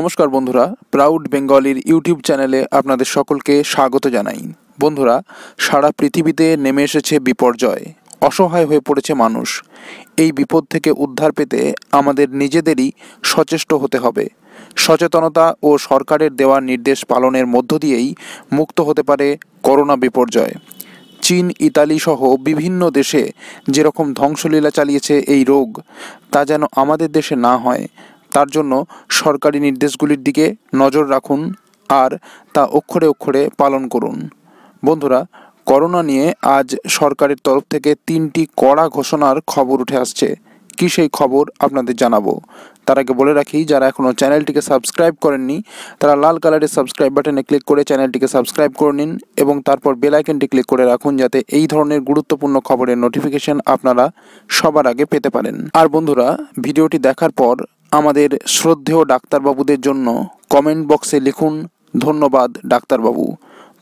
নমস্কার বন্ধুরা proud বেঙ্গলির YouTube চ্যানেলে আপনাদের সকলকে স্বাগত জানাই বন্ধুরা সারা পৃথিবীতে নেমে এসেছে বিপর্যয় অসহায় হয়ে পড়েছে মানুষ এই বিপদ থেকে উদ্ধার পেতে আমাদের নিজেদেরই সচেষ্ট হতে হবে সচেতনতা ও সরকারের দেওয়া নির্দেশ পালনের মধ্য দিয়েই মুক্ত হতে পারে করোনা বিপর্যয় চীন ইতালি সহ বিভিন্ন দেশে যেরকম ধ্বংসলীলা চালিয়েছে এই রোগ তা যেন আমাদের দেশে না হয় তার জন্য সরকারি নির্দেশগুলির দিকে নজর রাখুন আর তা অক্ষরে অক্ষরে পালন করুন বন্ধুরা করোনা নিয়ে আজ সরকারের তরফ থেকে তিনটি কড়া ঘোষণার খবর উঠে আসছে কি সেই খবর আপনাদের জানাবো তার আগে বলে রাখি যারা এখনও চ্যানেলটিকে সাবস্ক্রাইব করেননি তারা লাল কালারের সাবস্ক্রাইব বাটনে ক্লিক করে চ্যানেলটিকে সাবস্ক্রাইব করে নিন এবং তারপর বেলাইকনটি ক্লিক করে রাখুন যাতে এই ধরনের গুরুত্বপূর্ণ খবরের নোটিফিকেশন আপনারা সবার আগে পেতে পারেন আর বন্ধুরা ভিডিওটি দেখার পর আমাদের শ্রদ্ধেয় ডাক্তারবাবুদের জন্য কমেন্ট বক্সে লিখুন ধন্যবাদ ডাক্তারবাবু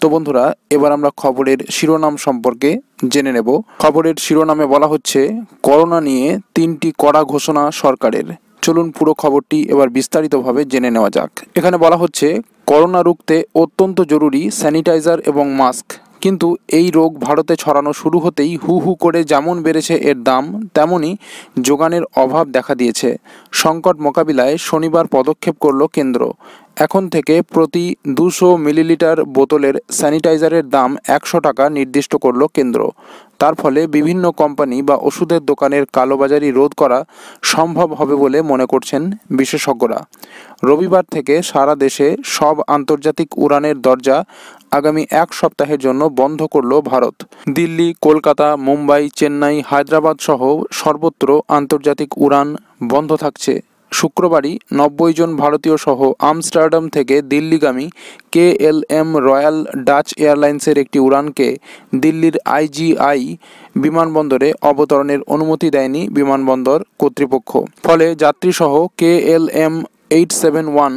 তো বন্ধুরা এবার আমরা খবরের শিরোনাম সম্পর্কে জেনে নেব খবরের শিরোনামে বলা হচ্ছে করোনা নিয়ে তিনটি কড়া ঘোষণা সরকারের চলুন পুরো খবরটি এবার বিস্তারিতভাবে জেনে নেওয়া যাক এখানে বলা হচ্ছে করোনা রুখতে অত্যন্ত জরুরি স্যানিটাইজার এবং মাস্ক কিন্তু এই রোগ ভারতে ছড়ানো শুরু হতেই হু হু করে যেমন বেড়েছে এর দাম তেমনই যোগানের অভাব দেখা দিয়েছে সংকট মোকাবিলায় শনিবার পদক্ষেপ করল কেন্দ্র এখন থেকে প্রতি দুশো মিলিলিটার বোতলের স্যানিটাইজারের দাম একশো টাকা নির্দিষ্ট করল কেন্দ্র তার ফলে বিভিন্ন কোম্পানি বা ওষুধের দোকানের কালোবাজারি রোধ করা সম্ভব হবে বলে মনে করছেন বিশেষজ্ঞরা রবিবার থেকে সারা দেশে সব আন্তর্জাতিক উড়ানের দরজা আগামী এক সপ্তাহের জন্য বন্ধ করল ভারত দিল্লি কলকাতা মুম্বাই চেন্নাই হায়দ্রাবাদ সহ সর্বত্র আন্তর্জাতিক উড়ান বন্ধ থাকছে শুক্রবারই নব্বই জন ভারতীয় সহ আমস্টারডাম থেকে দিল্লিগামী K L M royal Dutch এয়ারলাইন্সের একটি উড়ানকে দিল্লির আইজিআই বিমানবন্দরে অবতরণের অনুমতি দেয়নি বিমানবন্দর কর্তৃপক্ষ ফলে যাত্রীসহ K L M eight seven one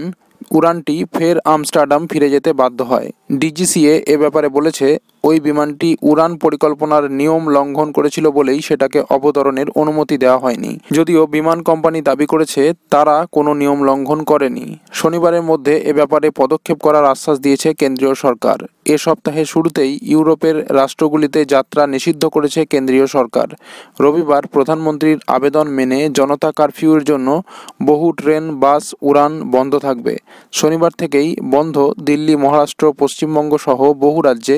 উড়ানটি ফের আমস্টারডাম ফিরে যেতে বাধ্য হয় ডিজিসিএ এ ব্যাপারে বলেছে ওই বিমানটি উড়ান পরিকল্পনার নিয়ম লঙ্ঘন করেছিল বলেই সেটাকে অবতরণের অনুমতি দেওয়া হয়নি যদিও বিমান কোম্পানি দাবি করেছে তারা কোনো নিয়ম লঙ্ঘন করেনি শনিবারের মধ্যে এ ব্যাপারে পদক্ষেপ করার আশ্বাস দিয়েছে কেন্দ্রীয় সরকার এ সপ্তাহের শুরুতেই ইউরোপের রাষ্ট্রগুলিতে যাত্রা নিষিদ্ধ করেছে কেন্দ্রীয় সরকার রবিবার প্রধানমন্ত্রীর আবেদন মেনে জনতা কারফিউর জন্য বহু ট্রেন বাস উড়ান বন্ধ থাকবে শনিবার থেকেই বন্ধ দিল্লি মহারাষ্ট্র পশ্চিমবঙ্গ সহ বহু রাজ্যে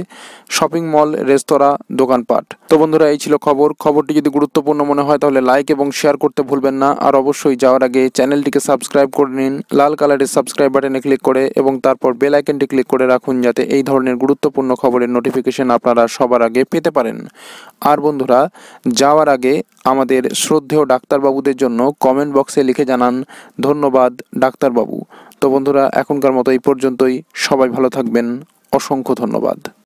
শপিং মল রেস্তোরাঁ দোকানপাট তো বন্ধুরা এই ছিল খবর খবরটি যদি গুরুত্বপূর্ণ মনে হয় তাহলে লাইক এবং শেয়ার করতে ভুলবেন না আর অবশ্যই যাওয়ার আগে চ্যানেলটিকে সাবস্ক্রাইব করে নিন লাল কালারের সাবস্ক্রাইব বাটনে ক্লিক করে এবং তারপর বেল আইকনটি ক্লিক করে রাখুন যাতে এই ধরনের গুরুত্বপূর্ণ খবরের নোটিফিকেশন আপনারা সবার আগে পেতে পারেন আর বন্ধুরা যাওয়ার আগে আমাদের শ্রদ্ধেয় ডাক্তারবাবুদের জন্য কমেন্ট বক্সে লিখে জানান ধন্যবাদ ডাক্তারবাবু তো বন্ধুরা এখনকার মতো এই পর্যন্তই সবাই ভালো থাকবেন অসংখ্য ধন্যবাদ